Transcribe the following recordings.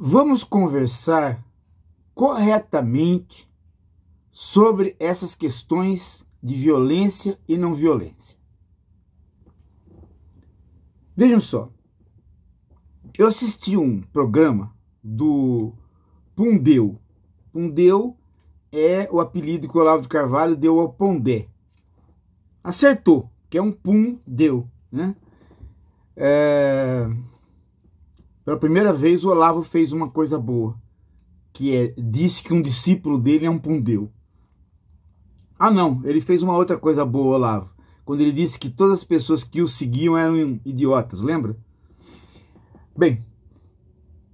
Vamos conversar corretamente sobre essas questões de violência e não violência. Vejam só. Eu assisti um programa do Pundeu. Pundeu é o apelido que o Olavo de Carvalho deu ao Pondé. Acertou, que é um Pundeu, né? É... Pela primeira vez, o Olavo fez uma coisa boa, que é disse que um discípulo dele é um pundeu. Ah, não, ele fez uma outra coisa boa, Olavo, quando ele disse que todas as pessoas que o seguiam eram idiotas, lembra? Bem,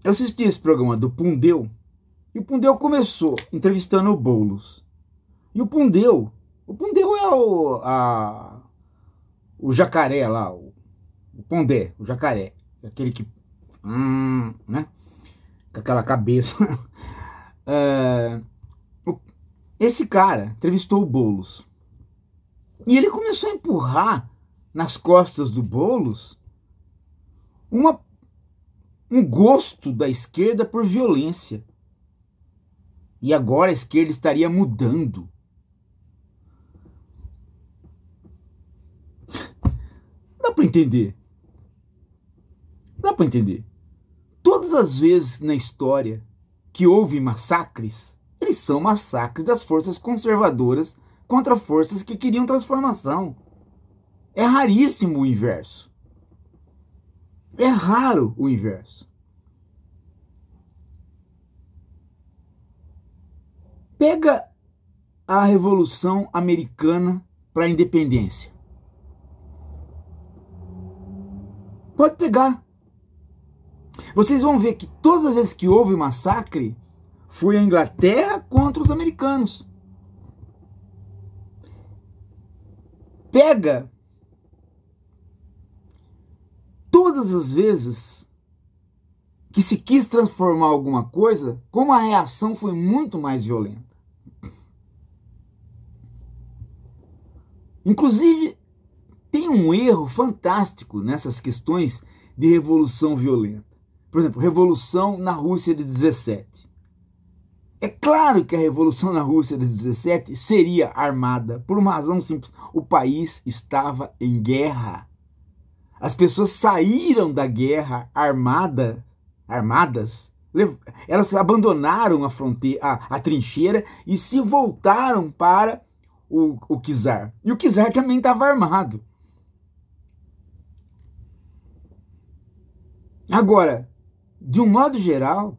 eu assisti esse programa do Pundeu e o Pundeu começou entrevistando o Boulos. E o Pundeu, o Pundeu é o, a, o jacaré lá, o, o Pondé, o jacaré, aquele que hum, né? Com aquela cabeça. É, esse cara entrevistou o Boulos. E ele começou a empurrar nas costas do Boulos uma, um gosto da esquerda por violência. E agora a esquerda estaria mudando. Dá para entender. Dá para entender todas as vezes na história que houve massacres, eles são massacres das forças conservadoras contra forças que queriam transformação. É raríssimo o inverso. É raro o inverso. Pega a Revolução Americana para a Independência. Pode pegar. Vocês vão ver que todas as vezes que houve massacre, foi a Inglaterra contra os americanos. Pega todas as vezes que se quis transformar alguma coisa, como a reação foi muito mais violenta. Inclusive, tem um erro fantástico nessas questões de revolução violenta. Por exemplo, Revolução na Rússia de 17. É claro que a Revolução na Rússia de 17 seria armada, por uma razão simples: o país estava em guerra. As pessoas saíram da guerra armada, armadas, elas abandonaram a fronteira, a, a trincheira e se voltaram para o, o Kizar. E o Kizar também estava armado. Agora, de um modo geral,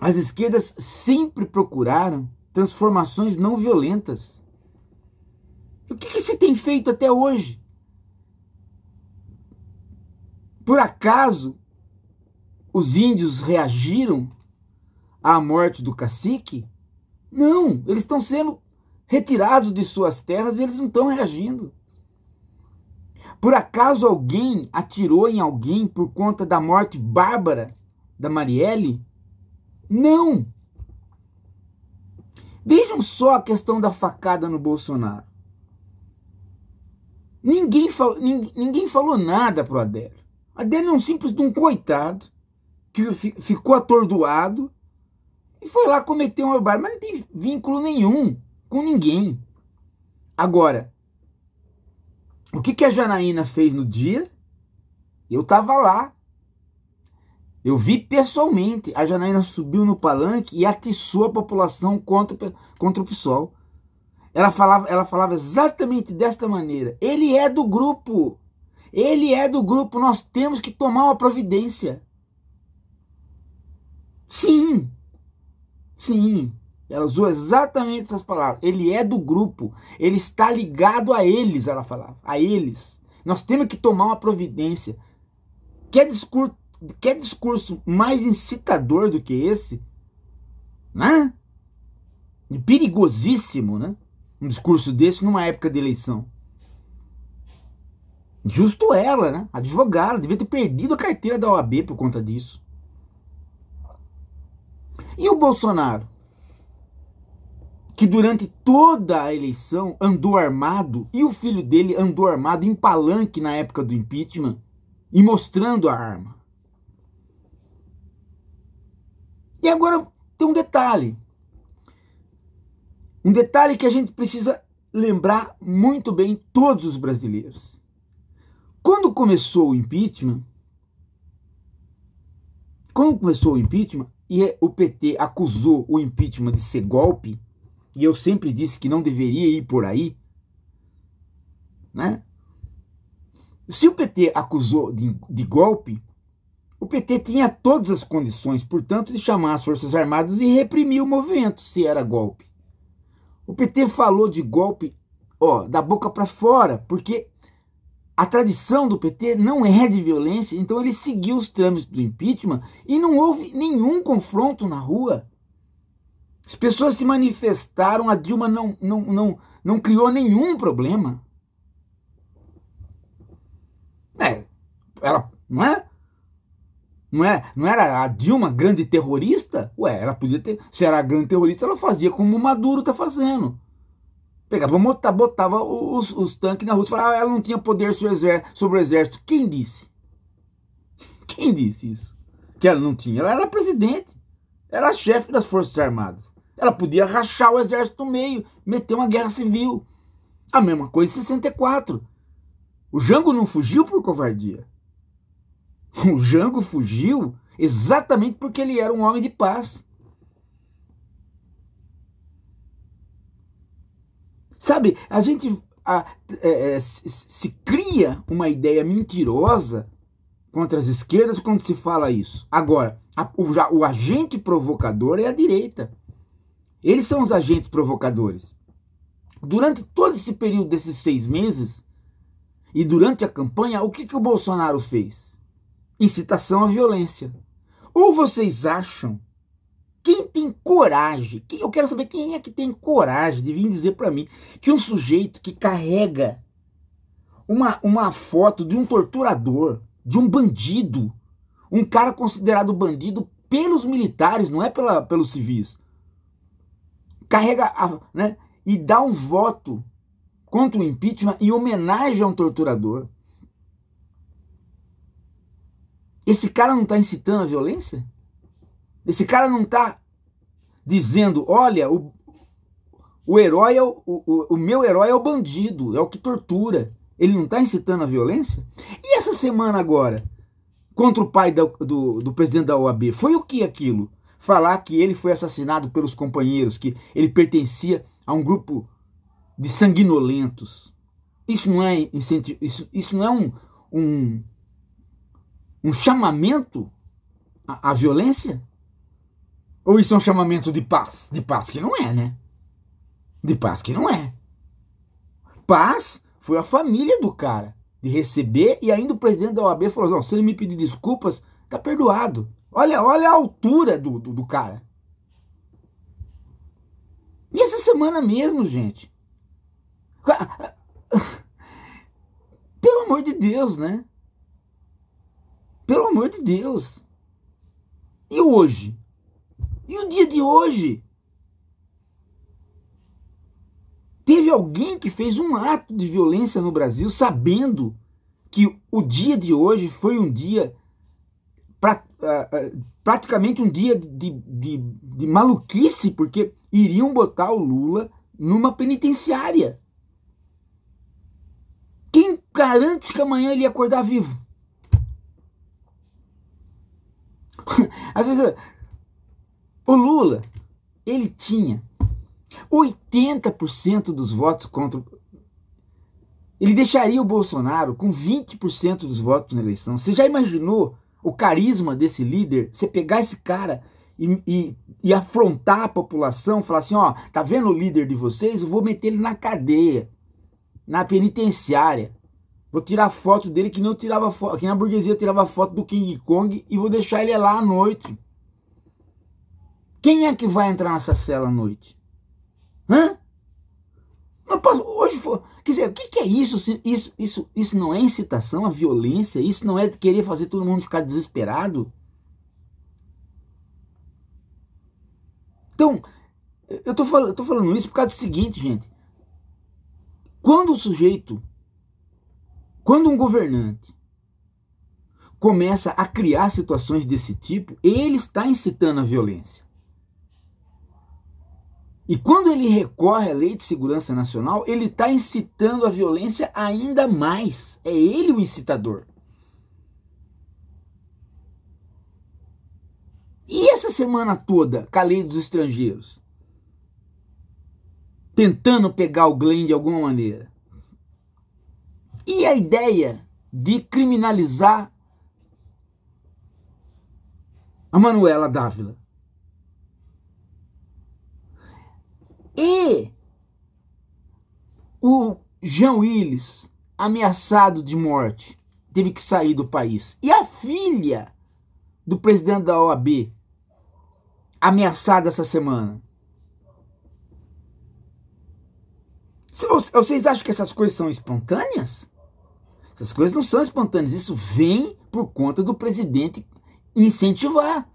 as esquerdas sempre procuraram transformações não violentas. O que, que se tem feito até hoje? Por acaso os índios reagiram à morte do cacique? Não, eles estão sendo retirados de suas terras e eles não estão reagindo. Por acaso alguém atirou em alguém por conta da morte bárbara da Marielle? Não! Vejam só a questão da facada no Bolsonaro. Ninguém, fal, ninguém, ninguém falou nada pro Adélio. Adélio é um simples de um coitado que ficou atordoado e foi lá cometer um barba. mas não tem vínculo nenhum com ninguém. Agora, o que, que a Janaína fez no dia? Eu estava lá. Eu vi pessoalmente. A Janaína subiu no palanque e atiçou a população contra, contra o PSOL. Ela falava, ela falava exatamente desta maneira. Ele é do grupo. Ele é do grupo. Nós temos que tomar uma providência. Sim. Sim. Ela usou exatamente essas palavras. Ele é do grupo, ele está ligado a eles, ela falava, a eles. Nós temos que tomar uma providência. Quer discurso, quer discurso mais incitador do que esse? Né? Perigosíssimo, né? Um discurso desse numa época de eleição. Justo ela, né? Advogada, devia ter perdido a carteira da OAB por conta disso. E o Bolsonaro? que durante toda a eleição andou armado e o filho dele andou armado em palanque na época do impeachment e mostrando a arma. E agora tem um detalhe. Um detalhe que a gente precisa lembrar muito bem todos os brasileiros. Quando começou o impeachment, quando começou o impeachment e o PT acusou o impeachment de ser golpe, e eu sempre disse que não deveria ir por aí, né? Se o PT acusou de, de golpe, o PT tinha todas as condições, portanto, de chamar as Forças Armadas e reprimir o movimento, se era golpe. O PT falou de golpe, ó, da boca para fora, porque a tradição do PT não é de violência, então ele seguiu os trâmites do impeachment e não houve nenhum confronto na rua. As pessoas se manifestaram, a Dilma não, não, não, não criou nenhum problema. É, ela, não é? Não, é, não era a Dilma grande terrorista? Ué, ela podia ter. Se era grande terrorista, ela fazia como o Maduro está fazendo. Pegava, botava, botava os, os, tanques na Rússia. Falava, ah, ela não tinha poder sobre o exército. Quem disse? Quem disse isso? Que ela não tinha. Ela era presidente. Era chefe das Forças Armadas. Ela podia rachar o exército no meio, meter uma guerra civil. A mesma coisa em 64. O Jango não fugiu por covardia. O Jango fugiu exatamente porque ele era um homem de paz. Sabe, a gente a, é, é, se, se cria uma ideia mentirosa contra as esquerdas quando se fala isso. Agora, a, o, o agente provocador é a direita. Eles são os agentes provocadores. Durante todo esse período desses seis meses e durante a campanha, o que, que o Bolsonaro fez? Incitação à violência. Ou vocês acham quem tem coragem? Quem, eu quero saber quem é que tem coragem de vir dizer para mim que um sujeito que carrega uma, uma foto de um torturador, de um bandido, um cara considerado bandido pelos militares, não é pela, pelos civis, carrega, né, e dá um voto contra o impeachment em homenagem a um torturador. Esse cara não está incitando a violência? Esse cara não está dizendo, olha, o, o herói é o, o, o meu herói é o bandido, é o que tortura. Ele não está incitando a violência? E essa semana agora, contra o pai do, do, do presidente da OAB, foi o que aquilo? falar que ele foi assassinado pelos companheiros, que ele pertencia a um grupo de sanguinolentos. Isso não é, isso, isso não é um, um, um chamamento à, à violência? Ou isso é um chamamento de paz? De paz que não é, né? De paz que não é. Paz foi a família do cara de receber e ainda o presidente da OAB falou: não, se ele me pedir desculpas, tá perdoado. Olha, olha a altura do, do, do cara. E essa semana mesmo, gente. Ah, ah, pelo amor de Deus, né? Pelo amor de Deus. E hoje? E o dia de hoje? Teve alguém que fez um ato de violência no Brasil sabendo que o dia de hoje foi um dia pra, uh, praticamente um dia de, de, de maluquice, porque iriam botar o Lula numa penitenciária. Quem garante que amanhã ele ia acordar vivo? Às vezes, o Lula, ele tinha 80% dos votos contra. Ele deixaria o Bolsonaro com 20% dos votos na eleição. Você já imaginou o carisma desse líder, você pegar esse cara e, e, e, afrontar a população, falar assim, ó, tá vendo o líder de vocês? Eu vou meter ele na cadeia, na penitenciária. Vou tirar foto dele que não tirava foto, que na burguesia tirava foto do King Kong e vou deixar ele lá à noite. Quem é que vai entrar nessa cela à noite? Hã? Mas hoje foi. Quer dizer, o que, que é isso? isso? Isso isso não é incitação à violência? Isso não é querer fazer todo mundo ficar desesperado? Então, eu estou falando, tô falando isso por causa do seguinte, gente. Quando o sujeito, quando um governante começa a criar situações desse tipo, ele está incitando a violência. E quando ele recorre à Lei de Segurança Nacional, ele está incitando a violência ainda mais. É ele o incitador. E essa semana toda com a Lei dos Estrangeiros? Tentando pegar o Glenn de alguma maneira. E a ideia de criminalizar a Manuela Dávila? e o Jean Willis, ameaçado de morte, teve que sair do país. E a filha do presidente da OAB, ameaçada essa semana. Vocês acham que essas coisas são espontâneas? Essas coisas não são espontâneas, isso vem por conta do presidente incentivar.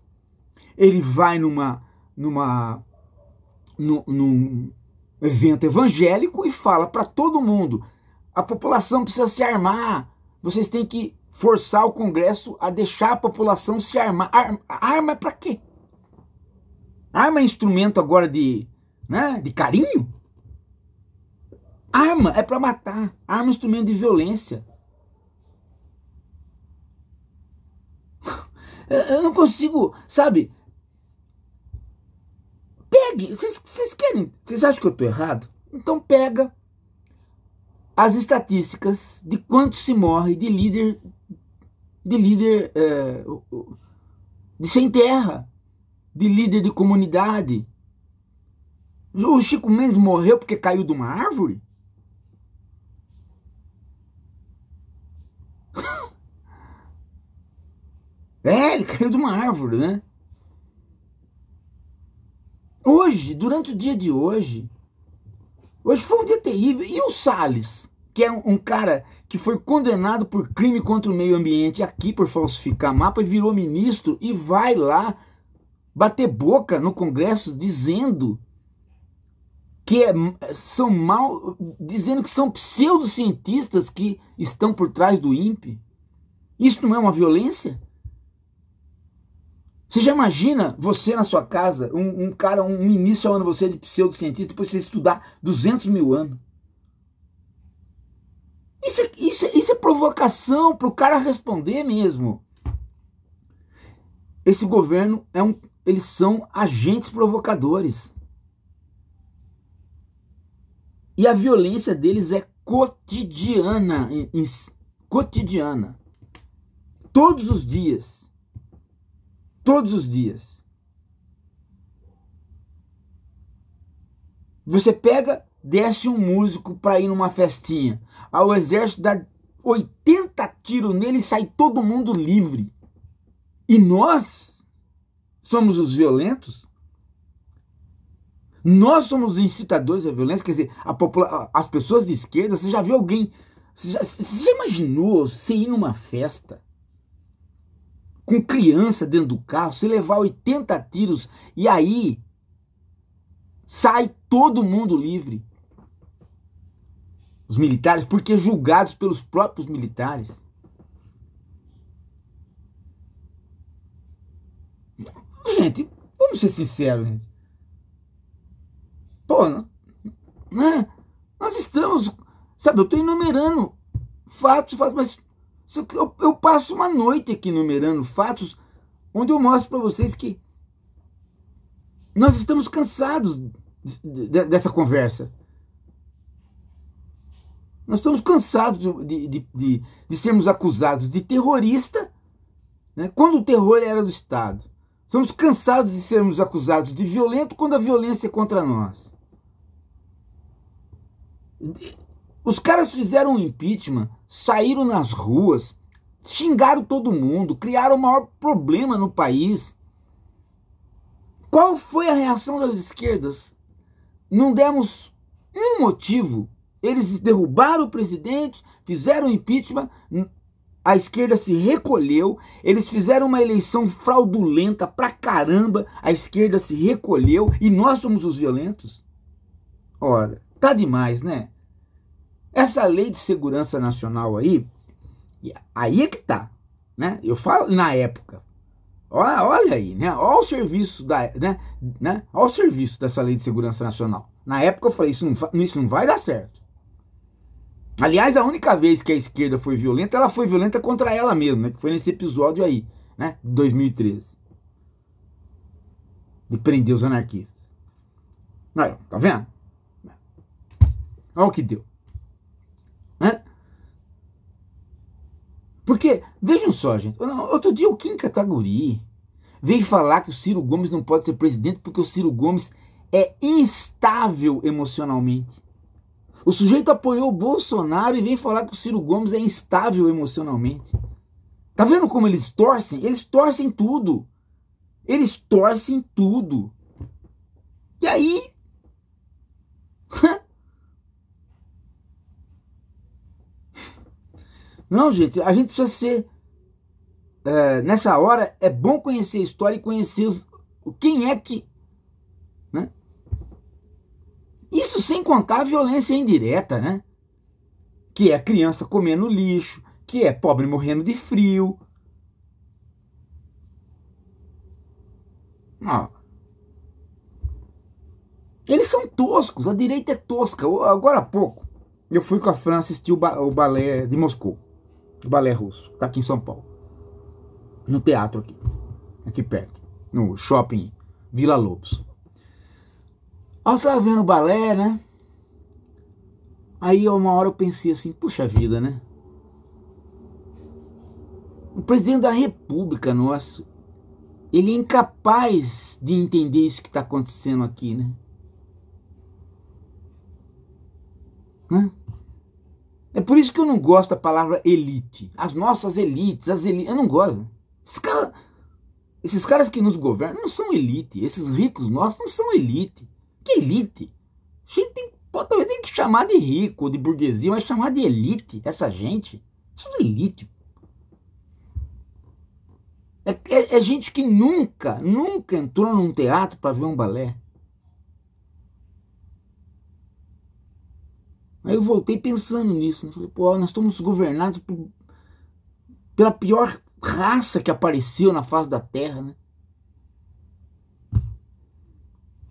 Ele vai numa, numa no, num evento evangélico e fala para todo mundo: a população precisa se armar, vocês têm que forçar o Congresso a deixar a população se armar. Ar, arma para quê? Arma é instrumento agora de, né, de carinho? Arma é para matar, arma é instrumento de violência. Eu não consigo, sabe? Vocês querem? Vocês acham que eu estou errado? Então pega as estatísticas de quanto se morre de líder de líder é, de sem terra, de líder de comunidade. O Chico Mendes morreu porque caiu de uma árvore? É, ele caiu de uma árvore, né? Hoje, durante o dia de hoje, hoje foi um dia terrível. E o Salles, que é um, um cara que foi condenado por crime contra o meio ambiente aqui por falsificar mapa e virou ministro e vai lá bater boca no Congresso dizendo que é, são mal, dizendo que são pseudocientistas que estão por trás do INPE. Isso não é uma violência? Você já imagina você na sua casa, um, um cara, um ministro chamando você de pseudocientista, depois você estudar 200 mil anos? Isso, é, isso, é, isso é provocação para o cara responder mesmo. Esse governo é um. Eles são agentes provocadores. E a violência deles é cotidiana. Em, em, cotidiana. Todos os dias todos os dias. Você pega, desce um músico para ir numa festinha. o exército dá 80 tiros nele e sai todo mundo livre. E nós somos os violentos? Nós somos os incitadores à violência? Quer dizer, as pessoas de esquerda, você já viu alguém. Você, já, você imaginou você ir numa festa? com criança dentro do carro, se levar 80 tiros e aí sai todo mundo livre. Os militares, porque julgados pelos próprios militares. Gente, vamos ser sinceros, gente. Pô, né? Nós estamos, sabe, eu estou enumerando fatos, fatos, mas só que eu, eu passo uma noite aqui numerando fatos onde eu mostro para vocês que nós estamos cansados dessa conversa. Nós estamos cansados de, de, de, de, sermos acusados de terrorista, né, quando o terror era do Estado. Estamos cansados de sermos acusados de violento quando a violência é contra nós. Os caras fizeram um impeachment, saíram nas ruas, xingaram todo mundo, criaram o maior problema no país. Qual foi a reação das esquerdas? Não demos um motivo. Eles derrubaram o presidente, fizeram impeachment, a esquerda se recolheu, eles fizeram uma eleição fraudulenta pra caramba, a esquerda se recolheu e nós somos os violentos? Ora, tá demais, né? Essa lei de segurança nacional aí, aí é que tá, né? Eu falo na época. Olha, olha aí, né? Olha o serviço da, né? né? Olha o serviço dessa lei de segurança nacional. Na época eu falei, isso não, isso não vai dar certo. Aliás, a única vez que a esquerda foi violenta, ela foi violenta contra ela mesma, né? que foi nesse episódio aí, né? 2013. De prender os anarquistas. Aí, tá vendo? Olha o que deu. Porque, vejam só, gente, outro dia o Kim Kataguri veio falar que o Ciro Gomes não pode ser presidente porque o Ciro Gomes é instável emocionalmente. O sujeito apoiou o Bolsonaro e vem falar que o Ciro Gomes é instável emocionalmente. Tá vendo como eles torcem? Eles torcem tudo. Eles torcem tudo. E aí? Não, gente, a gente precisa ser. É, nessa hora é bom conhecer a história e conhecer os, quem é que. Né? Isso sem contar a violência indireta, né? Que é criança comendo lixo, que é pobre morrendo de frio. Não. Eles são toscos, a direita é tosca. Agora há pouco eu fui com a França assistir o, ba o balé de Moscou do balé russo. Está aqui em São Paulo. No teatro aqui. Aqui perto. No shopping Vila Lobos. Aí eu tava vendo balé, né? Aí uma hora eu pensei assim, puxa vida, né? O presidente da república nosso, ele é incapaz de entender isso que está acontecendo aqui, né? Né? por isso que eu não gosto da palavra elite. As nossas elites, as elites. Eu não gosto. Esses caras, esses caras que nos governam não são elite. Esses ricos nossos não são elite. Que elite? A gente tem, pode, talvez tem que chamar de rico, de burguesia, mas chamar de elite essa gente. Isso é elite. É, é, é gente que nunca, nunca entrou num teatro para ver um balé. Aí eu voltei pensando nisso. Né? Falei, pô, nós estamos governados por, pela pior raça que apareceu na face da Terra, né?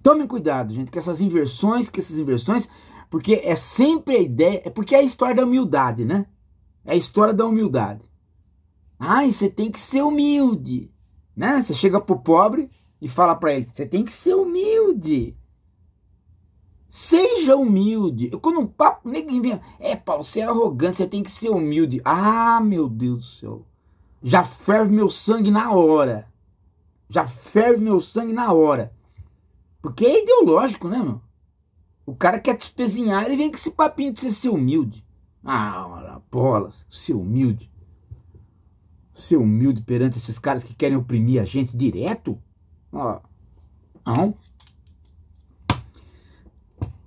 Tomem cuidado, gente, com essas inversões, que essas inversões, porque é sempre a ideia, é porque é a história da humildade, né? É a história da humildade. Ai, você tem que ser humilde, né? Você chega pro pobre e fala para ele, você tem que ser humilde. Seja humilde. Eu, quando um papo, ninguém vem. É, Paulo, você é arrogante, você tem que ser humilde. Ah, meu Deus do céu. Já ferve meu sangue na hora. Já ferve meu sangue na hora. Porque é ideológico, né, meu? O cara quer te espezinhar, ele vem com esse papinho de você ser humilde. Ah, bolas, ser humilde. Ser humilde perante esses caras que querem oprimir a gente direto? Ó, não.